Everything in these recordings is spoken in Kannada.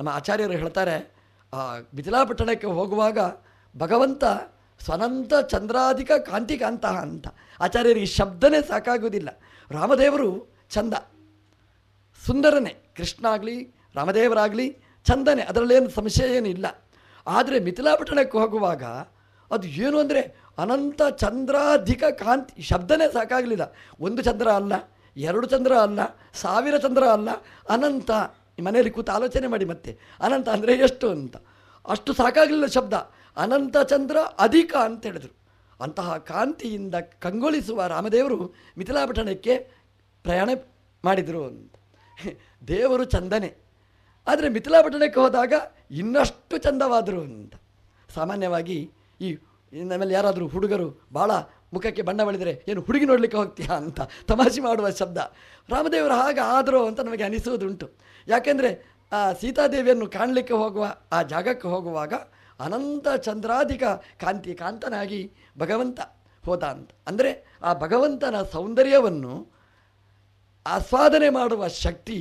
ನಮ್ಮ ಆಚಾರ್ಯರು ಹೇಳ್ತಾರೆ ಮಿಥಿಲಾಪಟ್ಟಣಕ್ಕೆ ಹೋಗುವಾಗ ಭಗವಂತ ಸ್ವನಂತ ಚಂದ್ರಾಧಿಕ ಕಾಂತಿಕಾಂತ ಅಂತ ಆಚಾರ್ಯರಿಗೆ ಶಬ್ದನೇ ಸಾಕಾಗುವುದಿಲ್ಲ ರಾಮದೇವರು ಚಂದ ಸುಂದರನೇ ಕೃಷ್ಣ ಆಗಲಿ ರಾಮದೇವರಾಗಲಿ ಚಂದನೆ ಅದರಲ್ಲೇನು ಸಂಶಯ ಏನಿಲ್ಲ ಆದರೆ ಮಿಥಿಲಾಪಟ್ಟಣಕ್ಕೆ ಹೋಗುವಾಗ ಅದು ಏನು ಅಂದರೆ ಅನಂತ ಚಂದ್ರಾಧಿಕ ಕಾಂತಿ ಶಬ್ದನೇ ಸಾಕಾಗಲಿಲ್ಲ ಒಂದು ಚಂದ್ರ ಅಲ್ಲ ಎರಡು ಚಂದ್ರ ಅಲ್ಲ ಸಾವಿರ ಚಂದ್ರ ಅಲ್ಲ ಅನಂತ ಮನೆಯಲ್ಲಿ ಕೂತು ಆಲೋಚನೆ ಮಾಡಿ ಮತ್ತೆ ಅನಂತ ಅಂದರೆ ಎಷ್ಟು ಅಂತ ಅಷ್ಟು ಸಾಕಾಗಲಿಲ್ಲ ಶಬ್ದ ಅನಂತ ಚಂದ್ರ ಅಧಿಕ ಅಂತ ಹೇಳಿದರು ಅಂತಹ ಕಾಂತಿಯಿಂದ ಕಂಗೊಳಿಸುವ ರಾಮದೇವರು ಮಿಥಿಲಾಪಟ್ಟಣಕ್ಕೆ ಪ್ರಯಾಣ ಮಾಡಿದರು ಅಂತ ದೇವರು ಚಂದನೆ ಆದರೆ ಮಿಥಿಲಾಪಟ್ಟಣಕ್ಕೆ ಹೋದಾಗ ಇನ್ನಷ್ಟು ಚಂದವಾದರು ಅಂತ ಸಾಮಾನ್ಯವಾಗಿ ಈ ನಮ್ಮಲ್ಲಿ ಯಾರಾದರೂ ಹುಡುಗರು ಭಾಳ ಮುಖಕ್ಕೆ ಬಣ್ಣ ಬಳಿದರೆ ಏನು ಹುಡುಗಿ ನೋಡಲಿಕ್ಕೆ ಹೋಗ್ತೀಯಾ ಅಂತ ತಮಾಷೆ ಮಾಡುವ ಶಬ್ದ ರಾಮದೇವರು ಹಾಗೆ ಆದರೂ ಅಂತ ನಮಗೆ ಅನಿಸುವುದುಂಟು ಯಾಕೆಂದರೆ ಆ ಸೀತಾದೇವಿಯನ್ನು ಕಾಣಲಿಕ್ಕೆ ಹೋಗುವ ಆ ಜಾಗಕ್ಕೆ ಹೋಗುವಾಗ ಅನಂತ ಚಂದ್ರಾಧಿಕ ಕಾಂತಿ ಕಾಂತನಾಗಿ ಭಗವಂತ ಹೋದ ಅಂತ ಅಂದರೆ ಆ ಭಗವಂತನ ಸೌಂದರ್ಯವನ್ನು ಆಸ್ವಾದನೆ ಮಾಡುವ ಶಕ್ತಿ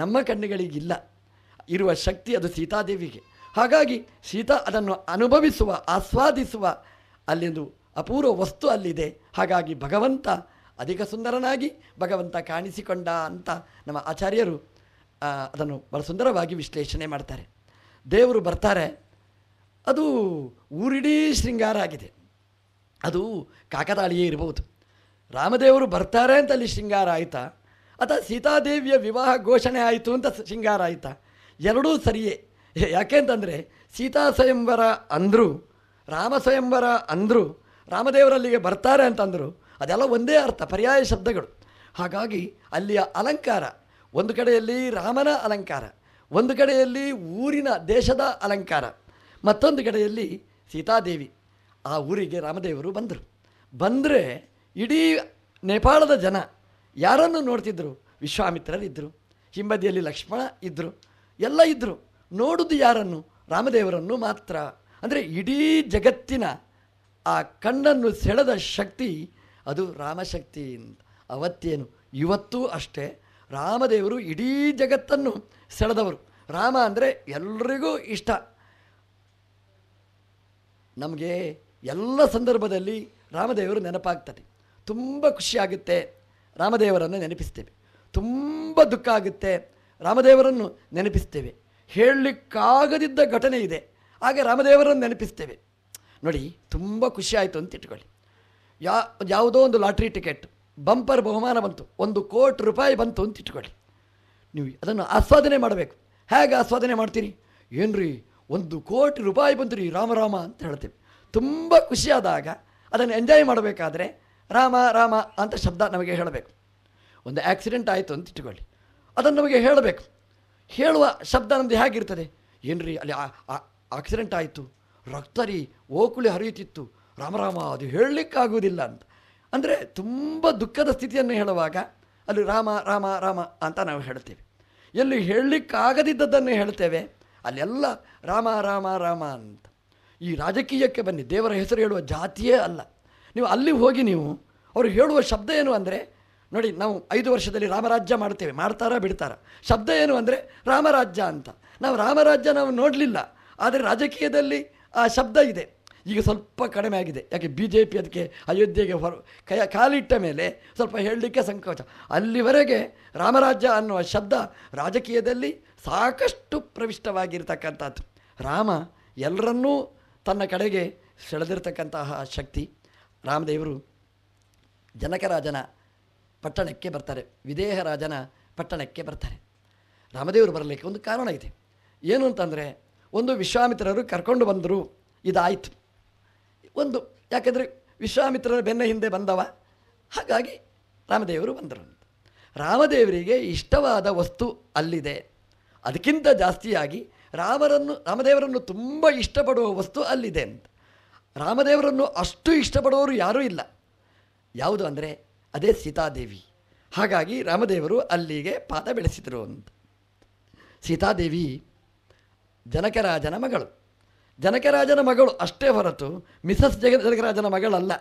ನಮ್ಮ ಕಣ್ಣುಗಳಿಗಿಲ್ಲ ಇರುವ ಶಕ್ತಿ ಅದು ಸೀತಾದೇವಿಗೆ ಹಾಗಾಗಿ ಸೀತಾ ಅದನ್ನು ಅನುಭವಿಸುವ ಆಸ್ವಾದಿಸುವ ಅಲ್ಲಿಂದು ಅಪೂರ್ವ ವಸ್ತು ಅಲ್ಲಿದೆ ಹಾಗಾಗಿ ಭಗವಂತ ಅಧಿಕ ಸುಂದರನಾಗಿ ಭಗವಂತ ಕಾಣಿಸಿಕೊಂಡ ಅಂತ ನಮ್ಮ ಆಚಾರ್ಯರು ಅದನ್ನು ಬಹಳ ಸುಂದರವಾಗಿ ವಿಶ್ಲೇಷಣೆ ಮಾಡ್ತಾರೆ ದೇವರು ಬರ್ತಾರೆ ಅದು ಊರಿಡೀ ಶೃಂಗಾರ ಆಗಿದೆ ಅದು ಕಾಕತಾಳಿಯೇ ಇರಬಹುದು ರಾಮದೇವರು ಬರ್ತಾರೆ ಅಂತ ಅಲ್ಲಿ ಶೃಂಗಾರ ಆಯಿತಾ ಅಥವಾ ಸೀತಾದೇವಿಯ ವಿವಾಹ ಘೋಷಣೆ ಆಯಿತು ಅಂತ ಶೃಂಗಾರ ಆಯಿತಾ ಎರಡೂ ಸರಿಯೇ ಯಾಕೆ ಅಂತಂದರೆ ಸೀತಾ ಸ್ವಯಂವರ ಅಂದರು ರಾಮ ಸ್ವಯಂವರ ಅಂದರು ರಾಮದೇವರಲ್ಲಿಗೆ ಬರ್ತಾರೆ ಅಂತಂದರು ಅದೆಲ್ಲ ಒಂದೇ ಅರ್ಥ ಪರ್ಯಾಯ ಶಬ್ದಗಳು ಹಾಗಾಗಿ ಅಲ್ಲಿಯ ಅಲಂಕಾರ ಒಂದು ಕಡೆಯಲ್ಲಿ ರಾಮನ ಅಲಂಕಾರ ಒಂದು ಕಡೆಯಲ್ಲಿ ಊರಿನ ದೇಶದ ಅಲಂಕಾರ ಮತ್ತೊಂದು ಕಡೆಯಲ್ಲಿ ಸೀತಾದೇವಿ ಆ ಊರಿಗೆ ರಾಮದೇವರು ಬಂದರು ಬಂದರೆ ಇಡೀ ನೇಪಾಳದ ಜನ ಯಾರನ್ನು ನೋಡ್ತಿದ್ರು ವಿಶ್ವಾಮಿತ್ರರಿದ್ದರು ಹಿಂಬದಿಯಲ್ಲಿ ಲಕ್ಷ್ಮಣ ಇದ್ದರು ಎಲ್ಲ ಇದ್ದರು ನೋಡುದು ಯಾರನ್ನು ರಾಮದೇವರನ್ನು ಮಾತ್ರ ಅಂದರೆ ಇಡೀ ಜಗತ್ತಿನ ಆ ಕಣ್ಣನ್ನು ಸೆಳೆದ ಶಕ್ತಿ ಅದು ರಾಮಶಕ್ತಿ ಅವತ್ತೇನು ಇವತ್ತೂ ಅಷ್ಟೇ ರಾಮದೇವರು ಇಡೀ ಜಗತ್ತನ್ನು ಸೆಳೆದವರು ರಾಮ ಅಂದರೆ ಎಲ್ರಿಗೂ ಇಷ್ಟ ನಮಗೆ ಎಲ್ಲ ಸಂದರ್ಭದಲ್ಲಿ ರಾಮದೇವರು ನೆನಪಾಗ್ತದೆ ತುಂಬ ಖುಷಿಯಾಗುತ್ತೆ ರಾಮದೇವರನ್ನು ನೆನಪಿಸ್ತೇವೆ ತುಂಬ ದುಃಖ ಆಗುತ್ತೆ ರಾಮದೇವರನ್ನು ನೆನಪಿಸ್ತೇವೆ ಹೇಳಲಿಕ್ಕಾಗದಿದ್ದ ಘಟನೆ ಇದೆ ಹಾಗೆ ರಾಮದೇವರನ್ನು ನೆನಪಿಸ್ತೇವೆ ನೋಡಿ ತುಂಬ ಖುಷಿ ಆಯಿತು ಅಂತ ಇಟ್ಕೊಳ್ಳಿ ಯಾ ಯಾವುದೋ ಒಂದು ಲಾಟ್ರಿ ಟಿಕೆಟ್ ಬಂಪರ್ ಬಹುಮಾನ ಬಂತು ಒಂದು ಕೋಟಿ ರೂಪಾಯಿ ಬಂತು ಅಂತ ಇಟ್ಕೊಳ್ಳಿ ನೀವು ಅದನ್ನು ಆಸ್ವಾದನೆ ಮಾಡಬೇಕು ಹೇಗೆ ಆಸ್ವಾದನೆ ಮಾಡ್ತೀರಿ ಏನ್ರಿ ಒಂದು ಕೋಟಿ ರೂಪಾಯಿ ಬಂತು ರೀ ರಾಮ ರಾಮ ಅಂತ ಹೇಳ್ತೀವಿ ತುಂಬ ಖುಷಿಯಾದಾಗ ಅದನ್ನು ಎಂಜಾಯ್ ಮಾಡಬೇಕಾದ್ರೆ ರಾಮ ರಾಮ ಅಂತ ಶಬ್ದ ನಮಗೆ ಹೇಳಬೇಕು ಒಂದು ಆ್ಯಕ್ಸಿಡೆಂಟ್ ಆಯಿತು ಅಂತ ಇಟ್ಕೊಳ್ಳಿ ಅದನ್ನು ನಮಗೆ ಹೇಳಬೇಕು ಹೇಳುವ ಶಬ್ದ ನಮ್ಮದು ಹೇಗಿರ್ತದೆ ಏನ್ರಿ ಅಲ್ಲಿ ಆಕ್ಸಿಡೆಂಟ್ ಆಯಿತು ರಕ್ತರಿ ಓಕುಳಿ ಹರಿಯುತ್ತಿತ್ತು ರಾಮರಾಮ ಅದು ಹೇಳಲಿಕ್ಕಾಗುವುದಿಲ್ಲ ಅಂತ ಅಂದರೆ ತುಂಬ ದುಃಖದ ಸ್ಥಿತಿಯನ್ನು ಹೇಳುವಾಗ ಅಲ್ಲಿ ರಾಮ ರಾಮ ರಾಮ ಅಂತ ನಾವು ಹೇಳ್ತೇವೆ ಎಲ್ಲಿ ಹೇಳಲಿಕ್ಕಾಗದಿದ್ದದ್ದನ್ನು ಹೇಳ್ತೇವೆ ಅಲ್ಲೆಲ್ಲ ರಾಮ ರಾಮ ರಾಮ ಅಂತ ಈ ರಾಜಕೀಯಕ್ಕೆ ಬನ್ನಿ ದೇವರ ಹೆಸರು ಹೇಳುವ ಜಾತಿಯೇ ಅಲ್ಲ ನೀವು ಅಲ್ಲಿ ಹೋಗಿ ನೀವು ಅವರು ಹೇಳುವ ಶಬ್ದ ಏನು ಅಂದರೆ ನೋಡಿ ನಾವು ಐದು ವರ್ಷದಲ್ಲಿ ರಾಮರಾಜ್ಯ ಮಾಡ್ತೇವೆ ಮಾಡ್ತಾರಾ ಬಿಡ್ತಾರಾ ಶಬ್ದ ಏನು ಅಂದರೆ ರಾಮರಾಜ್ಯ ಅಂತ ನಾವು ರಾಮರಾಜ್ಯ ನಾವು ನೋಡಲಿಲ್ಲ ಆದರೆ ರಾಜಕೀಯದಲ್ಲಿ ಆ ಶಬ್ದ ಇದೆ ಈಗ ಸ್ವಲ್ಪ ಕಡಿಮೆ ಆಗಿದೆ ಯಾಕೆ ಬಿ ಜೆ ಪಿ ಅದಕ್ಕೆ ಅಯೋಧ್ಯೆಗೆ ಹೊರ ಕೈ ಕಾಲಿಟ್ಟ ಮೇಲೆ ಸ್ವಲ್ಪ ಹೇಳಲಿಕ್ಕೆ ಸಂಕೋಚ ಅಲ್ಲಿವರೆಗೆ ರಾಮರಾಜ್ಯ ಅನ್ನುವ ಶಬ್ದ ರಾಜಕೀಯದಲ್ಲಿ ಸಾಕಷ್ಟು ಪ್ರವಿಷ್ಟವಾಗಿರ್ತಕ್ಕಂಥದ್ದು ರಾಮ ಎಲ್ಲರನ್ನೂ ತನ್ನ ಕಡೆಗೆ ಸೆಳೆದಿರ್ತಕ್ಕಂತಹ ಶಕ್ತಿ ರಾಮದೇವರು ಜನಕರಾಜನ ಪಟ್ಟಣಕ್ಕೆ ಬರ್ತಾರೆ ವಿದೇಹರಾಜನ ಪಟ್ಟಣಕ್ಕೆ ಬರ್ತಾರೆ ರಾಮದೇವರು ಬರಲಿಕ್ಕೆ ಒಂದು ಕಾರಣ ಇದೆ ಏನು ಅಂತಂದರೆ ಒಂದು ವಿಶ್ವಾಮಿತ್ರರು ಕರ್ಕೊಂಡು ಬಂದರು ಇದಾಯಿತು ಒಂದು ಯಾಕೆಂದರೆ ವಿಶ್ವಾಮಿತ್ರರ ಬೆನ್ನ ಹಿಂದೆ ಬಂದವ ಹಾಗಾಗಿ ರಾಮದೇವರು ಬಂದರು ರಾಮದೇವರಿಗೆ ಇಷ್ಟವಾದ ವಸ್ತು ಅಲ್ಲಿದೆ ಅದಕ್ಕಿಂತ ಜಾಸ್ತಿಯಾಗಿ ರಾಮರನ್ನು ರಾಮದೇವರನ್ನು ತುಂಬ ಇಷ್ಟಪಡುವ ವಸ್ತು ಅಲ್ಲಿದೆ ಅಂತ ರಾಮದೇವರನ್ನು ಅಷ್ಟು ಇಷ್ಟಪಡುವವರು ಯಾರೂ ಇಲ್ಲ ಯಾವುದು ಅಂದರೆ ಅದೇ ಸೀತಾದೇವಿ ಹಾಗಾಗಿ ರಾಮದೇವರು ಅಲ್ಲಿಗೆ ಪಾದ ಬೆಳೆಸಿದರು ಅಂತ ಸೀತಾದೇವಿ ಜನಕರಾಜನ ಮಗಳು ಜನಕರಾಜನ ಮಗಳು ಅಷ್ಟೇ ಹೊರತು ಮಿಸಸ್ ಜಗ ಜನಕರಾಜನ ಮಗಳಲ್ಲ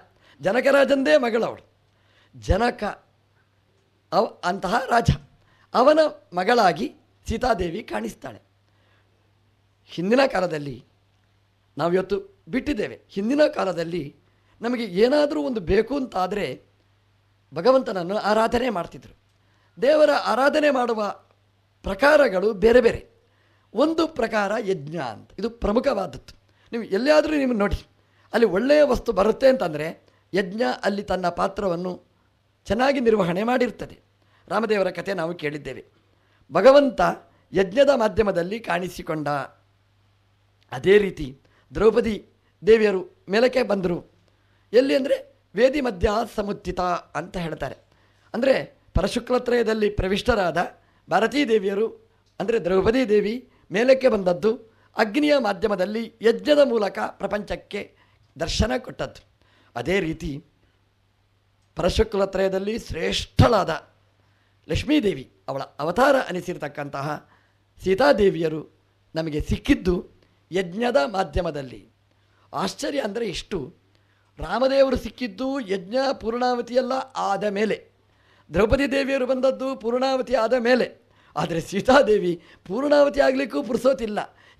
ಜನಕರಾಜಂದೇ ಮಗಳವಳು ಜನಕ ಅವ ಅಂತಹ ರಾಜ ಅವನ ಮಗಳಾಗಿ ಸೀತಾದೇವಿ ಕಾಣಿಸ್ತಾಳೆ ಹಿಂದಿನ ಕಾಲದಲ್ಲಿ ನಾವಿವತ್ತು ಬಿಟ್ಟಿದ್ದೇವೆ ಹಿಂದಿನ ಕಾಲದಲ್ಲಿ ನಮಗೆ ಏನಾದರೂ ಒಂದು ಬೇಕು ಅಂತಾದರೆ ಭಗವಂತನನ್ನು ಆರಾಧನೆ ಮಾಡ್ತಿದ್ರು ದೇವರ ಆರಾಧನೆ ಮಾಡುವ ಪ್ರಕಾರಗಳು ಬೇರೆ ಬೇರೆ ಒಂದು ಪ್ರಕಾರ ಯಜ್ಞ ಅಂತ ಇದು ಪ್ರಮುಖವಾದದ್ದು ನೀವು ಎಲ್ಲಿಯಾದರೂ ನಿಮಗೆ ನೋಡಿ ಅಲ್ಲಿ ಒಳ್ಳೆಯ ವಸ್ತು ಬರುತ್ತೆ ಅಂತಂದರೆ ಯಜ್ಞ ಅಲ್ಲಿ ತನ್ನ ಪಾತ್ರವನ್ನು ಚೆನ್ನಾಗಿ ನಿರ್ವಹಣೆ ಮಾಡಿರ್ತದೆ ರಾಮದೇವರ ಕಥೆ ನಾವು ಕೇಳಿದ್ದೇವೆ ಭಗವಂತ ಯಜ್ಞದ ಮಾಧ್ಯಮದಲ್ಲಿ ಕಾಣಿಸಿಕೊಂಡ ಅದೇ ರೀತಿ ದ್ರೌಪದಿ ದೇವಿಯರು ಮೇಲಕ್ಕೆ ಬಂದರು ಎಲ್ಲಿ ಅಂದರೆ ವೇದಿ ಮಧ್ಯ ಸಮುತ್ಥಿತ ಅಂತ ಹೇಳ್ತಾರೆ ಅಂದರೆ ಪರಶುಕ್ಲತ್ರಯದಲ್ಲಿ ಪ್ರವಿಷ್ಟರಾದ ಭಾರತೀ ದೇವಿಯರು ಅಂದರೆ ದ್ರೌಪದಿ ದೇವಿ ಮೇಲಕ್ಕೆ ಬಂದದ್ದು ಅಗ್ನಿಯ ಮಾಧ್ಯಮದಲ್ಲಿ ಯಜ್ಞದ ಮೂಲಕ ಪ್ರಪಂಚಕ್ಕೆ ದರ್ಶನ ಕೊಟ್ಟದ್ದು ಅದೇ ರೀತಿ ಪರಶುಕ್ಲತ್ರಯದಲ್ಲಿ ಶ್ರೇಷ್ಠಳಾದ ಲಕ್ಷ್ಮೀದೇವಿ ಅವಳ ಅವತಾರ ಅನಿಸಿರ್ತಕ್ಕಂತಹ ಸೀತಾದೇವಿಯರು ನಮಗೆ ಸಿಕ್ಕಿದ್ದು ಯಜ್ಞದ ಮಾಧ್ಯಮದಲ್ಲಿ ಆಶ್ಚರ್ಯ ಅಂದರೆ ಇಷ್ಟು ರಾಮದೇವರು ಸಿಕ್ಕಿದ್ದು ಯಜ್ಞ ಪೂರ್ಣಾವತಿಯೆಲ್ಲ ಆದ ಮೇಲೆ ದ್ರೌಪದಿ ದೇವಿಯರು ಬಂದದ್ದು ಪೂರ್ಣಾವತಿ ಆದ ಮೇಲೆ ಆದರೆ ಸೀತಾದೇವಿ ಪೂರ್ಣಾವತಿ ಆಗಲಿಕ್ಕೂ ಪುರುಸೋತಿಲ್ಲ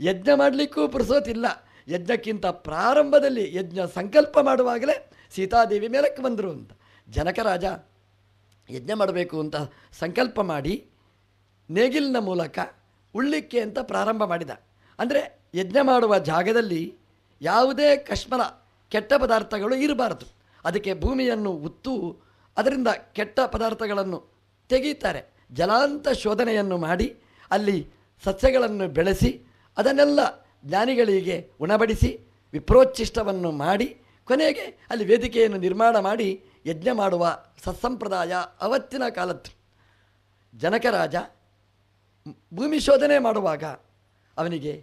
ಯಜ್ಞ ಮಾಡಲಿಕ್ಕೂ ಪುರುಸೋತಿಲ್ಲ ಯಜ್ಞಕ್ಕಿಂತ ಪ್ರಾರಂಭದಲ್ಲಿ ಯಜ್ಞ ಸಂಕಲ್ಪ ಮಾಡುವಾಗಲೇ ಸೀತಾದೇವಿ ಮೇಲಕ್ಕೆ ಬಂದರು ಅಂತ ಜನಕರಾಜ ಯಜ್ಞ ಮಾಡಬೇಕು ಅಂತ ಸಂಕಲ್ಪ ಮಾಡಿ ನೇಗಿಲಿನ ಮೂಲಕ ಉಳ್ಳಿಕ್ಕೆ ಅಂತ ಪ್ರಾರಂಭ ಮಾಡಿದ ಅಂದರೆ ಯಜ್ಞ ಮಾಡುವ ಜಾಗದಲ್ಲಿ ಯಾವುದೇ ಕಶ್ಮರ ಕೆಟ್ಟ ಪದಾರ್ಥಗಳು ಇರಬಾರದು ಅದಕ್ಕೆ ಭೂಮಿಯನ್ನು ಉತ್ತು ಅದರಿಂದ ಕೆಟ್ಟ ಪದಾರ್ಥಗಳನ್ನು ತೆಗೆಯುತ್ತಾರೆ ಜಲಾಂತ ಶೋಧನೆಯನ್ನು ಮಾಡಿ ಅಲ್ಲಿ ಸಸ್ಯಗಳನ್ನು ಬೆಳೆಸಿ ಅದನ್ನೆಲ್ಲ ಜ್ಞಾನಿಗಳಿಗೆ ಉಣಬಡಿಸಿ ವಿಪ್ರೋಚ್ಚಿಷ್ಟವನ್ನು ಮಾಡಿ ಕೊನೆಗೆ ಅಲ್ಲಿ ವೇದಿಕೆಯನ್ನು ನಿರ್ಮಾಣ ಮಾಡಿ ಯಜ್ಞ ಮಾಡುವ ಸತ್ಸಂಪ್ರದಾಯ ಅವತ್ತಿನ ಕಾಲದ್ದು ಜನಕರಾಜ ಭೂಮಿ ಶೋಧನೆ ಮಾಡುವಾಗ ಅವನಿಗೆ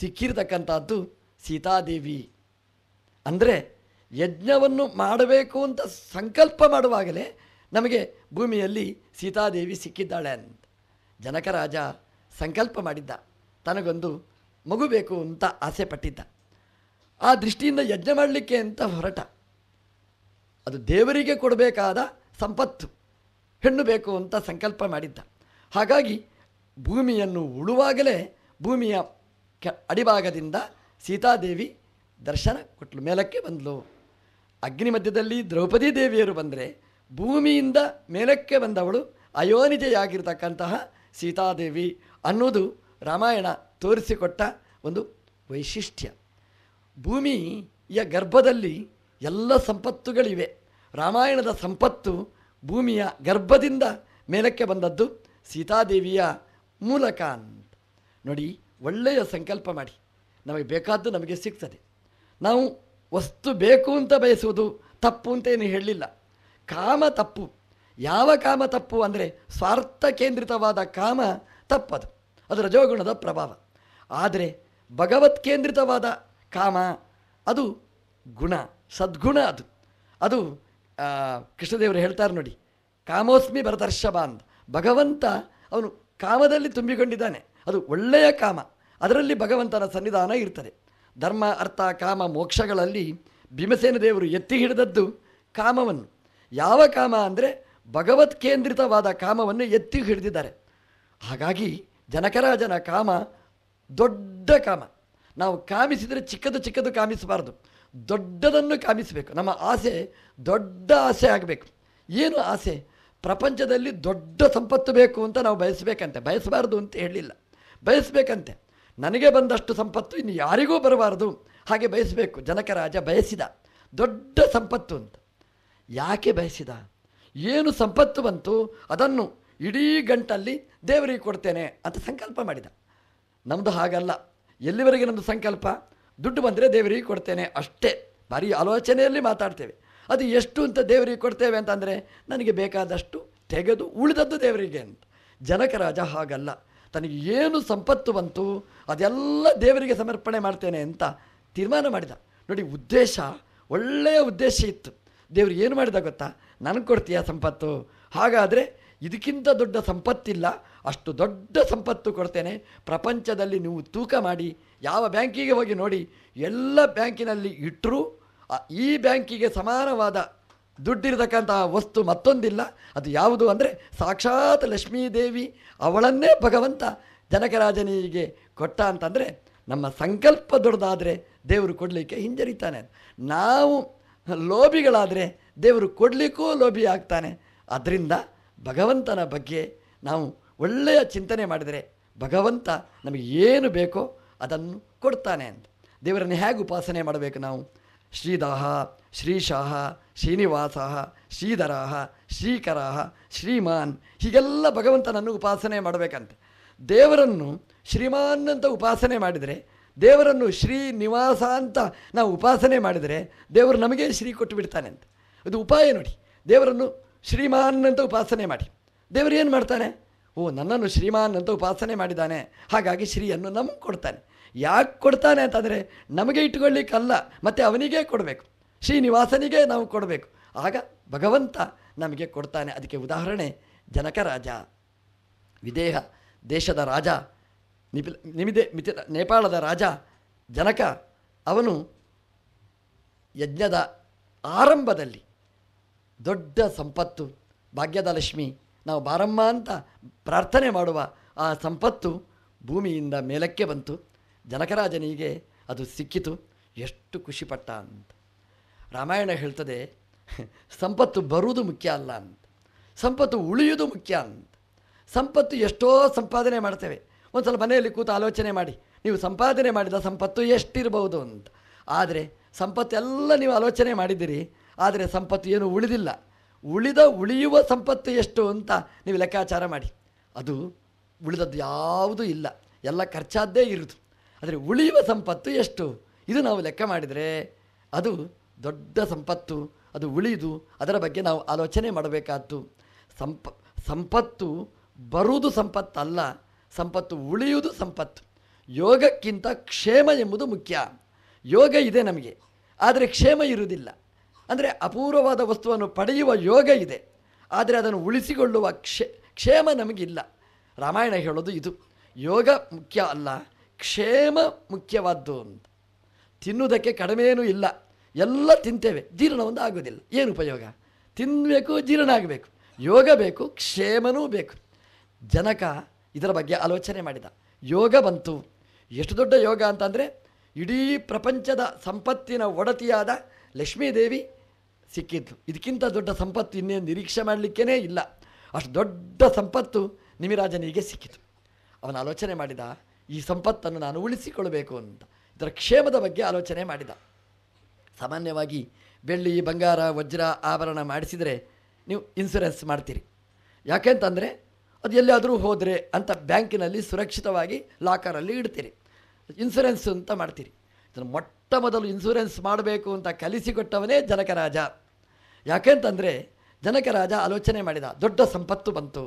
ಸಿಕ್ಕಿರತಕ್ಕಂಥದ್ದು ಸೀತಾದೇವಿ ಅಂದರೆ ಯಜ್ಞವನ್ನು ಮಾಡಬೇಕು ಅಂತ ಸಂಕಲ್ಪ ಮಾಡುವಾಗಲೇ ನಮಗೆ ಭೂಮಿಯಲ್ಲಿ ಸೀತಾದೇವಿ ಸಿಕ್ಕಿದ್ದಾಳೆ ಅಂತ ಜನಕರಾಜ ಸಂಕಲ್ಪ ಮಾಡಿದ್ದ ತನಗೊಂದು ಮಗು ಬೇಕು ಅಂತ ಆಸೆ ಪಟ್ಟಿದ್ದ ಆ ದೃಷ್ಟಿಯಿಂದ ಯಜ್ಞ ಮಾಡಲಿಕ್ಕೆ ಅಂತ ಹೊರಟ ಅದು ದೇವರಿಗೆ ಕೊಡಬೇಕಾದ ಸಂಪತ್ತು ಹೆಣ್ಣು ಬೇಕು ಅಂತ ಸಂಕಲ್ಪ ಮಾಡಿದ್ದ ಹಾಗಾಗಿ ಭೂಮಿಯನ್ನು ಉಳುವಾಗಲೇ ಭೂಮಿಯ ಕೆ ಅಡಿಭಾಗದಿಂದ ಸೀತಾದೇವಿ ದರ್ಶನ ಕೊಟ್ಟಲು ಮೇಲಕ್ಕೆ ಬಂದಳು ಅಗ್ನಿ ಮಧ್ಯದಲ್ಲಿ ದ್ರೌಪದಿ ದೇವಿಯರು ಬಂದರೆ ಭೂಮಿಯಿಂದ ಮೇಲಕ್ಕೆ ಬಂದವಳು ಅಯೋನಿಜೆಯಾಗಿರ್ತಕ್ಕಂತಹ ಸೀತಾದೇವಿ ಅನ್ನೋದು ರಾಮಾಯಣ ತೋರಿಸಿಕೊಟ್ಟ ಒಂದು ವೈಶಿಷ್ಟ್ಯ ಭೂಮಿಯ ಗರ್ಭದಲ್ಲಿ ಎಲ್ಲ ಸಂಪತ್ತುಗಳಿವೆ ರಾಮಾಯಣದ ಸಂಪತ್ತು ಭೂಮಿಯ ಗರ್ಭದಿಂದ ಮೇಲಕ್ಕೆ ಬಂದದ್ದು ಸೀತಾದೇವಿಯ ಮೂಲಕ ಅಂತ ನೋಡಿ ಒಳ್ಳೆಯ ಸಂಕಲ್ಪ ಮಾಡಿ ನಮಗೆ ಬೇಕಾದ್ದು ನಮಗೆ ಸಿಗ್ತದೆ ನಾವು ವಸ್ತು ಬೇಕು ಅಂತ ಬಯಸುವುದು ತಪ್ಪು ಅಂತೇನು ಹೇಳಲಿಲ್ಲ ಕಾಮ ತಪ್ಪು ಯಾವ ಕಾಮ ತಪ್ಪು ಅಂದರೆ ಸ್ವಾರ್ಥ ಕೇಂದ್ರಿತವಾದ ಕಾಮ ತಪ್ಪದು ಅದು ರಜೋಗುಣದ ಪ್ರಭಾವ ಆದರೆ ಭಗವತ್ ಕೇಂದ್ರಿತವಾದ ಕಾಮ ಅದು ಗುಣ ಸದ್ಗುಣ ಅದು ಅದು ಕೃಷ್ಣದೇವರು ಹೇಳ್ತಾರೆ ನೋಡಿ ಕಾಮೋಸ್ಮಿ ಭರತರ್ಷಭ ಭಗವಂತ ಅವನು ಕಾಮದಲ್ಲಿ ತುಂಬಿಕೊಂಡಿದ್ದಾನೆ ಅದು ಒಳ್ಳೆಯ ಕಾಮ ಅದರಲ್ಲಿ ಭಗವಂತನ ಸನ್ನಿಧಾನ ಇರ್ತದೆ ಧರ್ಮ ಅರ್ಥ ಕಾಮ ಮೋಕ್ಷಗಳಲ್ಲಿ ಭೀಮಸೇನ ದೇವರು ಎತ್ತಿ ಹಿಡಿದದ್ದು ಕಾಮವನ್ನು ಯಾವ ಕಾಮ ಅಂದರೆ ಭಗವತ್ ಕೇಂದ್ರಿತವಾದ ಕಾಮವನ್ನು ಎತ್ತಿ ಹಿಡಿದಿದ್ದಾರೆ ಹಾಗಾಗಿ ಜನಕರಾಜನ ಕಾಮ ದೊಡ್ಡ ಕಾಮ ನಾವು ಕಾಮಿಸಿದರೆ ಚಿಕ್ಕದು ಚಿಕ್ಕದು ಕಾಮಿಸಬಾರ್ದು ದೊಡ್ಡದನ್ನು ಕಾಮಿಸಬೇಕು ನಮ್ಮ ಆಸೆ ದೊಡ್ಡ ಆಸೆ ಆಗಬೇಕು ಏನು ಆಸೆ ಪ್ರಪಂಚದಲ್ಲಿ ದೊಡ್ಡ ಸಂಪತ್ತು ಬೇಕು ಅಂತ ನಾವು ಬಯಸಬೇಕಂತೆ ಬಯಸಬಾರ್ದು ಅಂತ ಹೇಳಲಿಲ್ಲ ಬಯಸಬೇಕಂತೆ ನನಗೆ ಬಂದಷ್ಟು ಸಂಪತ್ತು ಇನ್ನು ಯಾರಿಗೂ ಬರಬಾರ್ದು ಹಾಗೆ ಬಯಸಬೇಕು ಜನಕರಾಜ ಬಯಸಿದ ದೊಡ್ಡ ಸಂಪತ್ತು ಅಂತ ಯಾಕೆ ಬಯಸಿದ ಏನು ಸಂಪತ್ತು ಬಂತು ಅದನ್ನು ಇಡೀ ಗಂಟಲ್ಲಿ ದೇವರಿಗೆ ಕೊಡ್ತೇನೆ ಅಂತ ಸಂಕಲ್ಪ ಮಾಡಿದ ನಮ್ಮದು ಹಾಗಲ್ಲ ಎಲ್ಲಿವರೆಗೆ ನಮ್ಮದು ಸಂಕಲ್ಪ ದುಡ್ಡು ಬಂದರೆ ದೇವರಿಗೆ ಕೊಡ್ತೇನೆ ಅಷ್ಟೇ ಬರೀ ಆಲೋಚನೆಯಲ್ಲಿ ಮಾತಾಡ್ತೇವೆ ಅದು ಎಷ್ಟು ಅಂತ ದೇವರಿಗೆ ಕೊಡ್ತೇವೆ ಅಂತಂದರೆ ನನಗೆ ಬೇಕಾದಷ್ಟು ತೆಗೆದು ಉಳಿದದ್ದು ದೇವರಿಗೆ ಅಂತ ಜನಕ ರಾಜ ಹಾಗಲ್ಲ ತನಗೆ ಏನು ಸಂಪತ್ತು ಬಂತು ಅದೆಲ್ಲ ದೇವರಿಗೆ ಸಮರ್ಪಣೆ ಮಾಡ್ತೇನೆ ಅಂತ ತೀರ್ಮಾನ ಮಾಡಿದ ನೋಡಿ ಉದ್ದೇಶ ಒಳ್ಳೆಯ ಉದ್ದೇಶ ಇತ್ತು ದೇವರು ಏನು ಮಾಡಿದ ಗೊತ್ತಾ ನನಗೆ ಕೊಡ್ತೀಯ ಸಂಪತ್ತು ಹಾಗಾದರೆ ಇದಕ್ಕಿಂತ ದೊಡ್ಡ ಸಂಪತ್ತಿಲ್ಲ ಅಷ್ಟು ದೊಡ್ಡ ಸಂಪತ್ತು ಕೊಡ್ತೇನೆ ಪ್ರಪಂಚದಲ್ಲಿ ನೀವು ತೂಕ ಮಾಡಿ ಯಾವ ಬ್ಯಾಂಕಿಗೆ ಹೋಗಿ ನೋಡಿ ಎಲ್ಲ ಬ್ಯಾಂಕಿನಲ್ಲಿ ಇಟ್ಟರೂ ಈ ಬ್ಯಾಂಕಿಗೆ ಸಮಾನವಾದ ದುಡ್ಡಿರತಕ್ಕಂತಹ ವಸ್ತು ಮತ್ತೊಂದಿಲ್ಲ ಅದು ಯಾವುದು ಅಂದರೆ ಸಾಕ್ಷಾತ್ ಲಕ್ಷ್ಮೀದೇವಿ ಅವಳನ್ನೇ ಭಗವಂತ ಜನಕರಾಜನಿಗೆ ಕೊಟ್ಟ ಅಂತಂದರೆ ನಮ್ಮ ಸಂಕಲ್ಪ ದೊಡ್ಡದಾದರೆ ದೇವರು ಕೊಡಲಿಕ್ಕೆ ಹಿಂಜರಿತಾನೆ ನಾವು ಲೋಭಿಗಳಾದರೆ ದೇವರು ಕೊಡಲಿಕ್ಕೂ ಲೋಭಿ ಆಗ್ತಾನೆ ಅದರಿಂದ ಭಗವಂತನ ಬಗ್ಗೆ ನಾವು ಒಳ್ಳೆಯ ಚಿಂತನೆ ಮಾಡಿದರೆ ಭಗವಂತ ನಮಗೆ ಏನು ಬೇಕೋ ಅದನ್ನು ಕೊಡ್ತಾನೆ ಅಂತ ದೇವರನ್ನು ಹೇಗೆ ಉಪಾಸನೆ ಮಾಡಬೇಕು ನಾವು ಶ್ರೀದಾಹ ಶ್ರೀಶಾಹ ಶ್ರೀನಿವಾಸ ಶ್ರೀಧರಾಹ ಶ್ರೀಕರಾಹ ಶ್ರೀಮಾನ್ ಹೀಗೆಲ್ಲ ಭಗವಂತನನ್ನು ಉಪಾಸನೆ ಮಾಡಬೇಕಂತೆ ದೇವರನ್ನು ಶ್ರೀಮಾನ್ ಅಂತ ಉಪಾಸನೆ ಮಾಡಿದರೆ ದೇವರನ್ನು ಶ್ರೀನಿವಾಸ ಅಂತ ನಾವು ಉಪಾಸನೆ ಮಾಡಿದರೆ ದೇವರು ನಮಗೆ ಶ್ರೀ ಕೊಟ್ಟು ಬಿಡ್ತಾನೆ ಅಂತ ಅದು ಉಪಾಯ ನೋಡಿ ದೇವರನ್ನು ಶ್ರೀಮಾನ್ ಅಂತ ಉಪಾಸನೆ ಮಾಡಿ ದೇವರು ಏನು ಮಾಡ್ತಾನೆ ಓ ನನ್ನನ್ನು ಶ್ರೀಮಾನ್ ಅಂತ ಉಪಾಸನೆ ಮಾಡಿದ್ದಾನೆ ಹಾಗಾಗಿ ಶ್ರೀಯನ್ನು ನಮಗೆ ಕೊಡ್ತಾನೆ ಯಾಕೆ ಕೊಡ್ತಾನೆ ಅಂತಂದರೆ ನಮಗೆ ಇಟ್ಕೊಳ್ಳಿಕ್ಕಲ್ಲ ಮತ್ತು ಅವನಿಗೇ ಕೊಡಬೇಕು ಶ್ರೀನಿವಾಸನಿಗೆ ನಾವು ಕೊಡಬೇಕು ಆಗ ಭಗವಂತ ನಮಗೆ ಕೊಡ್ತಾನೆ ಅದಕ್ಕೆ ಉದಾಹರಣೆ ಜನಕರಾಜ ವಿದೇಹ ದೇಶದ ರಾಜ ನಿಪಿಲ ನಿಮಿದೆ ಮಿತಿ ನೇಪಾಳದ ರಾಜ ಜನಕ ಅವನು ಯಜ್ಞದ ಆರಂಭದಲ್ಲಿ ದೊಡ್ಡ ಸಂಪತ್ತು ಭಾಗ್ಯದ ಲಕ್ಷ್ಮಿ ನಾವು ಬಾರಮ್ಮ ಅಂತ ಪ್ರಾರ್ಥನೆ ಮಾಡುವ ಆ ಸಂಪತ್ತು ಭೂಮಿಯಿಂದ ಮೇಲಕ್ಕೆ ಬಂತು ಜನಕರಾಜನಿಗೆ ಅದು ಸಿಕ್ಕಿತು ಎಷ್ಟು ಖುಷಿಪಟ್ಟ ಅಂತ ರಾಮಾಯಣ ಹೇಳ್ತದೆ ಸಂಪತ್ತು ಬರುವುದು ಮುಖ್ಯ ಅಲ್ಲ ಅಂತ ಸಂಪತ್ತು ಉಳಿಯುವುದು ಮುಖ್ಯ ಅಂತ ಸಂಪತ್ತು ಎಷ್ಟೋ ಸಂಪಾದನೆ ಮಾಡ್ತೇವೆ ಒಂದು ಸ್ವಲ್ಪ ಮನೆಯಲ್ಲಿ ಕೂತು ಆಲೋಚನೆ ಮಾಡಿ ನೀವು ಸಂಪಾದನೆ ಮಾಡಿದ ಸಂಪತ್ತು ಎಷ್ಟಿರಬಹುದು ಅಂತ ಆದರೆ ಸಂಪತ್ತು ಎಲ್ಲ ನೀವು ಆಲೋಚನೆ ಮಾಡಿದ್ದೀರಿ ಆದರೆ ಸಂಪತ್ತು ಏನು ಉಳಿದಿಲ್ಲ ಉಳಿದ ಉಳಿಯುವ ಸಂಪತ್ತು ಎಷ್ಟು ಅಂತ ನೀವು ಲೆಕ್ಕಾಚಾರ ಮಾಡಿ ಅದು ಉಳಿದದ್ದು ಯಾವುದೂ ಇಲ್ಲ ಎಲ್ಲ ಖರ್ಚಾದ್ದೇ ಇರುವುದು ಆದರೆ ಉಳಿಯುವ ಸಂಪತ್ತು ಎಷ್ಟು ಇದು ನಾವು ಲೆಕ್ಕ ಮಾಡಿದರೆ ಅದು ದೊಡ್ಡ ಸಂಪತ್ತು ಅದು ಉಳಿದು ಅದರ ಬಗ್ಗೆ ನಾವು ಆಲೋಚನೆ ಮಾಡಬೇಕಾಯ್ತು ಸಂಪ ಸಂಪತ್ತು ಬರುವುದು ಸಂಪತ್ತಲ್ಲ ಸಂಪತ್ತು ಉಳಿಯುವುದು ಸಂಪತ್ತು ಯೋಗಕ್ಕಿಂತ ಕ್ಷೇಮ ಎಂಬುದು ಮುಖ್ಯ ಯೋಗ ಇದೆ ನಮಗೆ ಆದರೆ ಕ್ಷೇಮ ಇರುವುದಿಲ್ಲ ಅಂದರೆ ಅಪೂರ್ವವಾದ ವಸ್ತುವನ್ನು ಪಡೆಯುವ ಯೋಗ ಇದೆ ಆದರೆ ಅದನ್ನು ಉಳಿಸಿಕೊಳ್ಳುವ ಕ್ಷೇ ಕ್ಷೇಮ ನಮಗಿಲ್ಲ ರಾಮಾಯಣ ಹೇಳೋದು ಇದು ಯೋಗ ಮುಖ್ಯ ಅಲ್ಲ ಕ್ಷೇಮ ಮುಖ್ಯವಾದ್ದು ಅಂತ ತಿನ್ನುವುದಕ್ಕೆ ಕಡಿಮೆಯೂ ಇಲ್ಲ ಎಲ್ಲ ತಿಂತೇವೆ ಜೀರ್ಣ ಒಂದು ಆಗೋದಿಲ್ಲ ಏನು ಉಪಯೋಗ ತಿನ್ನಬೇಕು ಜೀರ್ಣ ಆಗಬೇಕು ಯೋಗ ಬೇಕು ಕ್ಷೇಮನೂ ಬೇಕು ಜನಕ ಇದರ ಬಗ್ಗೆ ಆಲೋಚನೆ ಮಾಡಿದ ಯೋಗ ಬಂತು ಎಷ್ಟು ದೊಡ್ಡ ಯೋಗ ಅಂತಂದರೆ ಇಡೀ ಪ್ರಪಂಚದ ಸಂಪತ್ತಿನ ಒಡತಿಯಾದ ಲಕ್ಷ್ಮೀದೇವಿ ಸಿಕ್ಕಿದ್ದು ಇದಕ್ಕಿಂತ ದೊಡ್ಡ ಸಂಪತ್ತು ಇನ್ನೇನು ನಿರೀಕ್ಷೆ ಮಾಡಲಿಕ್ಕೇ ಇಲ್ಲ ಅಷ್ಟು ದೊಡ್ಡ ಸಂಪತ್ತು ನಿಮಿರಾಜನಿಗೆ ಸಿಕ್ಕಿತು ಅವನ ಆಲೋಚನೆ ಮಾಡಿದ ಈ ಸಂಪತ್ತನ್ನು ನಾನು ಉಳಿಸಿಕೊಳ್ಳಬೇಕು ಅಂತ ಇದರ ಕ್ಷೇಮದ ಬಗ್ಗೆ ಆಲೋಚನೆ ಮಾಡಿದ ಸಾಮಾನ್ಯವಾಗಿ ಬೆಳ್ಳಿ ಬಂಗಾರ ವಜ್ರ ಆಭರಣ ಮಾಡಿಸಿದರೆ ನೀವು ಇನ್ಸೂರೆನ್ಸ್ ಮಾಡ್ತೀರಿ ಯಾಕೆಂತಂದರೆ ಅದು ಎಲ್ಲಿಯಾದರೂ ಹೋದರೆ ಅಂತ ಬ್ಯಾಂಕಿನಲ್ಲಿ ಸುರಕ್ಷಿತವಾಗಿ ಲಾಕರಲ್ಲಿ ಇಡ್ತೀರಿ ಇನ್ಸೂರೆನ್ಸ್ ಅಂತ ಮಾಡ್ತೀರಿ ಇದನ್ನು ಮೊಟ್ಟ ಮೊದಲು ಇನ್ಸೂರೆನ್ಸ್ ಮಾಡಬೇಕು ಅಂತ ಕಲಿಸಿಕೊಟ್ಟವನೇ ಜನಕರಾಜ ಯಾಕೆಂತಂದರೆ ಜನಕರಾಜ ಆಲೋಚನೆ ಮಾಡಿದ ದೊಡ್ಡ ಸಂಪತ್ತು ಬಂತು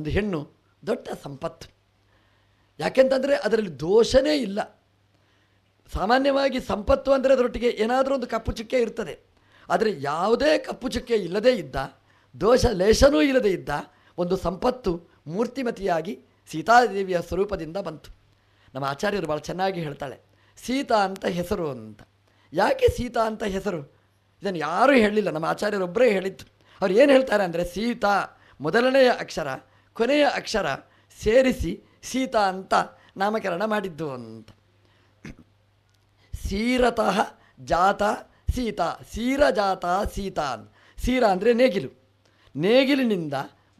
ಒಂದು ಹೆಣ್ಣು ದೊಡ್ಡ ಸಂಪತ್ತು ಯಾಕೆಂತಂದರೆ ಅದರಲ್ಲಿ ದೋಷನೇ ಇಲ್ಲ ಸಾಮಾನ್ಯವಾಗಿ ಸಂಪತ್ತು ಅಂದರೆ ಅದರೊಟ್ಟಿಗೆ ಏನಾದರೂ ಒಂದು ಕಪ್ಪು ಚುಕ್ಕೆ ಇರ್ತದೆ ಆದರೆ ಯಾವುದೇ ಕಪ್ಪು ಚುಕ್ಕೆ ಇಲ್ಲದೇ ಇದ್ದ ದೋಷ ಲೇಷನೂ ಇಲ್ಲದೇ ಇದ್ದ ಒಂದು ಸಂಪತ್ತು ಮೂರ್ತಿಮತಿಯಾಗಿ ಸೀತಾದೇವಿಯ ಸ್ವರೂಪದಿಂದ ಬಂತು ನಮ್ಮ ಆಚಾರ್ಯರು ಭಾಳ ಚೆನ್ನಾಗಿ ಹೇಳ್ತಾಳೆ ಸೀತಾ ಅಂತ ಹೆಸರು ಅಂತ ಯಾಕೆ ಸೀತಾ ಅಂತ ಹೆಸರು ಇದನ್ನು ಯಾರೂ ಹೇಳಲಿಲ್ಲ ನಮ್ಮ ಆಚಾರ್ಯರೊಬ್ಬರೇ ಹೇಳಿದ್ದು ಅವ್ರು ಏನು ಹೇಳ್ತಾರೆ ಅಂದರೆ ಸೀತಾ ಮೊದಲನೆಯ ಅಕ್ಷರ ಕೊನೆಯ ಅಕ್ಷರ ಸೇರಿಸಿ ಸೀತಾ ಅಂತ ನಾಮಕರಣ ಮಾಡಿದ್ದು ಅಂತ ಸೀರತಃ ಜಾತ ಸೀತಾ ಸೀರಜಾತ ಸೀತಾ ಸೀರ ಅಂದರೆ ನೇಗಿಲು ನೇಗಿಲಿನಿಂದ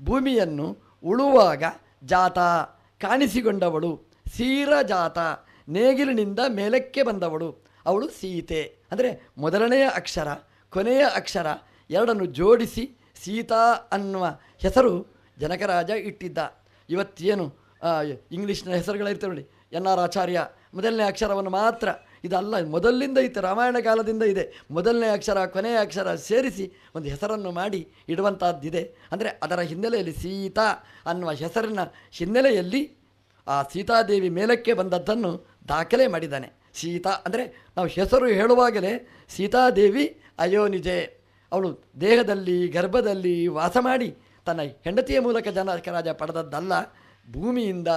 ಭೂಮಿಯನ್ನು ಉಳುವಾಗ ಜಾತ ಕಾಣಿಸಿಕೊಂಡವಳು ಸೀರ ಜಾತ ನೇಗಿಲಿನಿಂದ ಮೇಲಕ್ಕೆ ಬಂದವಳು ಅವಳು ಸೀತೆ ಅಂದರೆ ಮೊದಲನೆಯ ಅಕ್ಷರ ಕೊನೆಯ ಅಕ್ಷರ ಎರಡನ್ನು ಜೋಡಿಸಿ ಸೀತಾ ಅನ್ನುವ ಹೆಸರು ಜನಕರಾಜ ಇಟ್ಟಿದ್ದ ಇವತ್ತೇನು ಇಂಗ್ಲೀಷ್ನ ಹೆಸರುಗಳಿರ್ತವೆ ನೋಡಿ ಎನ್ ಆರ್ ಆಚಾರ್ಯ ಮೊದಲನೇ ಅಕ್ಷರವನ್ನು ಮಾತ್ರ ಇದಲ್ಲ ಮೊದಲಿಂದ ಇತ್ತು ರಾಮಾಯಣ ಕಾಲದಿಂದ ಇದೆ ಮೊದಲನೇ ಅಕ್ಷರ ಕೊನೆಯ ಅಕ್ಷರ ಸೇರಿಸಿ ಒಂದು ಹೆಸರನ್ನು ಮಾಡಿ ಇಡುವಂಥದ್ದಿದೆ ಅಂದರೆ ಅದರ ಹಿನ್ನೆಲೆಯಲ್ಲಿ ಸೀತಾ ಅನ್ನುವ ಹೆಸರಿನ ಹಿನ್ನೆಲೆಯಲ್ಲಿ ಆ ಸೀತಾದೇವಿ ಮೇಲಕ್ಕೆ ಬಂದದ್ದನ್ನು ದಾಖಲೆ ಮಾಡಿದ್ದಾನೆ ಸೀತಾ ಅಂದರೆ ನಾವು ಹೆಸರು ಹೇಳುವಾಗಲೇ ಸೀತಾದೇವಿ ಅಯೋನಿಜೆ ಅವಳು ದೇಹದಲ್ಲಿ ಗರ್ಭದಲ್ಲಿ ವಾಸ ಮಾಡಿ ತನ್ನ ಹೆಂಡತಿಯ ಮೂಲಕ ಜನಕ ರಾಜ ಪಡೆದದ್ದಲ್ಲ ಭೂಮಿಯಿಂದ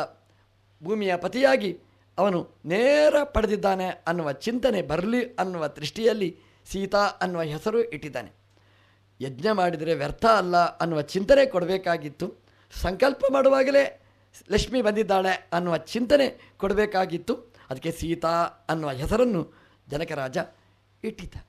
ಭೂಮಿಯ ಪತಿಯಾಗಿ ಅವನು ನೇರ ಪಡೆದಿದ್ದಾನೆ ಅನ್ನುವ ಚಿಂತನೆ ಬರಲಿ ಅನ್ನುವ ದೃಷ್ಟಿಯಲ್ಲಿ ಸೀತಾ ಅನ್ನುವ ಹೆಸರು ಇಟ್ಟಿದ್ದಾನೆ ಯಜ್ಞ ಮಾಡಿದರೆ ವ್ಯರ್ಥ ಅಲ್ಲ ಅನ್ನುವ ಚಿಂತನೆ ಕೊಡಬೇಕಾಗಿತ್ತು ಸಂಕಲ್ಪ ಮಾಡುವಾಗಲೇ ಲಕ್ಷ್ಮಿ ಬಂದಿದ್ದಾಳೆ ಅನ್ನುವ ಚಿಂತನೆ ಕೊಡಬೇಕಾಗಿತ್ತು ಅದಕ್ಕೆ ಸೀತಾ ಅನ್ನುವ ಹೆಸರನ್ನು ಜನಕರಾಜ ಇಟ್ಟಿದ್ದ